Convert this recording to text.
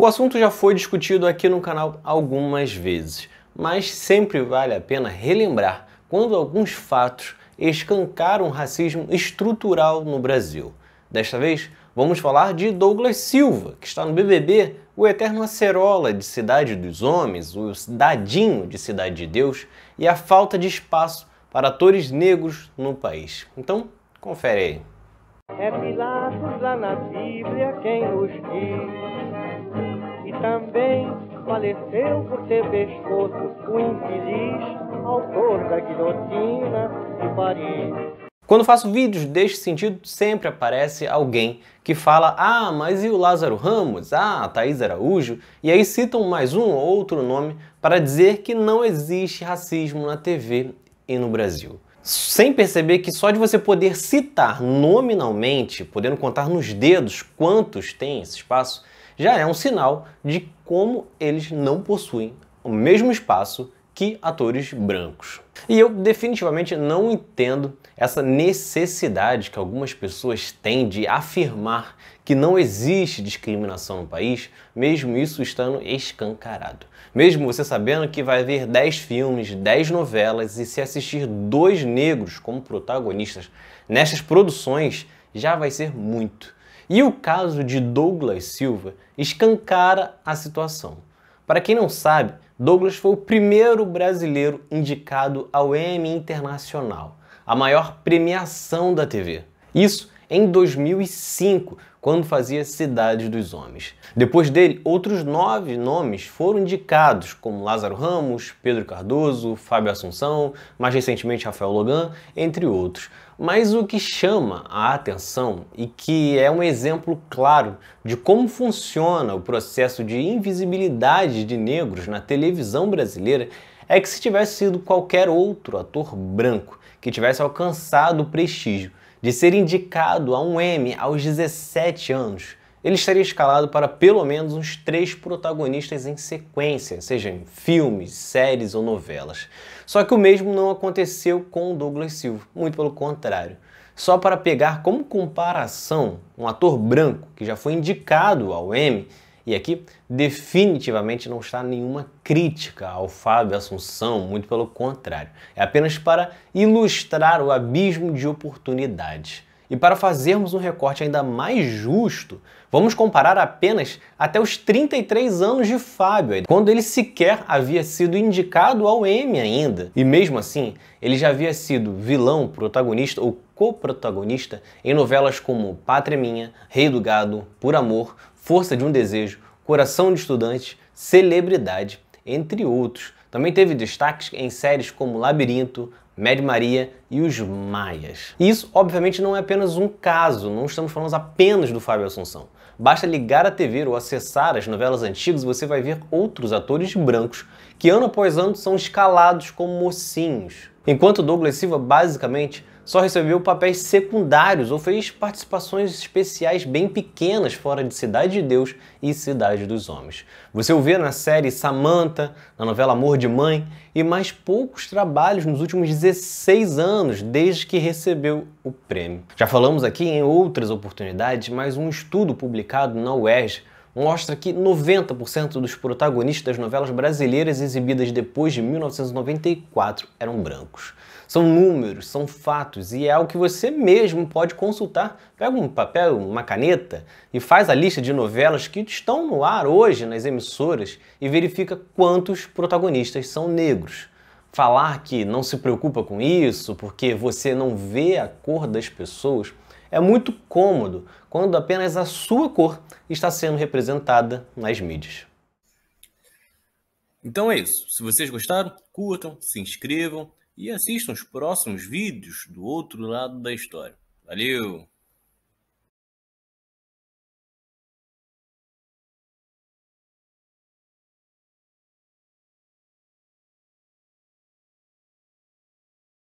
O assunto já foi discutido aqui no canal algumas vezes, mas sempre vale a pena relembrar quando alguns fatos escancaram o racismo estrutural no Brasil. Desta vez, vamos falar de Douglas Silva, que está no BBB, o eterno acerola de Cidade dos Homens, o dadinho de Cidade de Deus e a falta de espaço para atores negros no país. Então, confere aí. É Pilatos lá na Bíblia quem nos diz que também faleceu por ter pescoço o infeliz autor da guilhotina de Paris. Quando faço vídeos deste sentido, sempre aparece alguém que fala: Ah, mas e o Lázaro Ramos? Ah, a Thaís Araújo? E aí citam mais um ou outro nome para dizer que não existe racismo na TV e no Brasil. Sem perceber que só de você poder citar nominalmente, podendo contar nos dedos quantos tem esse espaço, já é um sinal de como eles não possuem o mesmo espaço que atores brancos. E eu definitivamente não entendo essa necessidade que algumas pessoas têm de afirmar que não existe discriminação no país, mesmo isso estando escancarado. Mesmo você sabendo que vai haver 10 filmes, 10 novelas e se assistir dois negros como protagonistas nestas produções já vai ser muito. E o caso de Douglas Silva escancara a situação. Para quem não sabe, Douglas foi o primeiro brasileiro indicado ao Emmy Internacional, a maior premiação da TV. Isso em 2005, quando fazia Cidade dos Homens. Depois dele, outros nove nomes foram indicados, como Lázaro Ramos, Pedro Cardoso, Fábio Assunção, mais recentemente Rafael Logan, entre outros. Mas o que chama a atenção e que é um exemplo claro de como funciona o processo de invisibilidade de negros na televisão brasileira é que se tivesse sido qualquer outro ator branco que tivesse alcançado o prestígio de ser indicado a um M aos 17 anos, ele estaria escalado para pelo menos uns três protagonistas em sequência, seja em filmes, séries ou novelas. Só que o mesmo não aconteceu com Douglas Silva, muito pelo contrário. Só para pegar como comparação um ator branco que já foi indicado ao Emmy e aqui definitivamente não está nenhuma crítica ao Fábio Assunção, muito pelo contrário. É apenas para ilustrar o abismo de oportunidades. E para fazermos um recorte ainda mais justo, vamos comparar apenas até os 33 anos de Fábio, quando ele sequer havia sido indicado ao Emmy ainda. E mesmo assim, ele já havia sido vilão, protagonista ou co-protagonista em novelas como Pátria Minha, Rei do Gado, Por Amor, Força de um Desejo, Coração de Estudante, Celebridade, entre outros. Também teve destaques em séries como Labirinto, Mad Maria e Os Maias. E isso, obviamente, não é apenas um caso, não estamos falando apenas do Fábio Assunção. Basta ligar a TV ou acessar as novelas antigas e você vai ver outros atores brancos que ano após ano são escalados como mocinhos. Enquanto Douglas Silva basicamente só recebeu papéis secundários ou fez participações especiais bem pequenas fora de Cidade de Deus e Cidade dos Homens. Você o vê na série Samantha, na novela Amor de Mãe e mais poucos trabalhos nos últimos 16 anos desde que recebeu o prêmio. Já falamos aqui em outras oportunidades, mas um estudo publicado na UERJ mostra que 90% dos protagonistas das novelas brasileiras exibidas depois de 1994 eram brancos. São números, são fatos e é algo que você mesmo pode consultar. Pega um papel, uma caneta e faz a lista de novelas que estão no ar hoje nas emissoras e verifica quantos protagonistas são negros. Falar que não se preocupa com isso porque você não vê a cor das pessoas é muito cômodo quando apenas a sua cor está sendo representada nas mídias. Então é isso. Se vocês gostaram, curtam, se inscrevam, e assistam os próximos vídeos do outro lado da história. Valeu!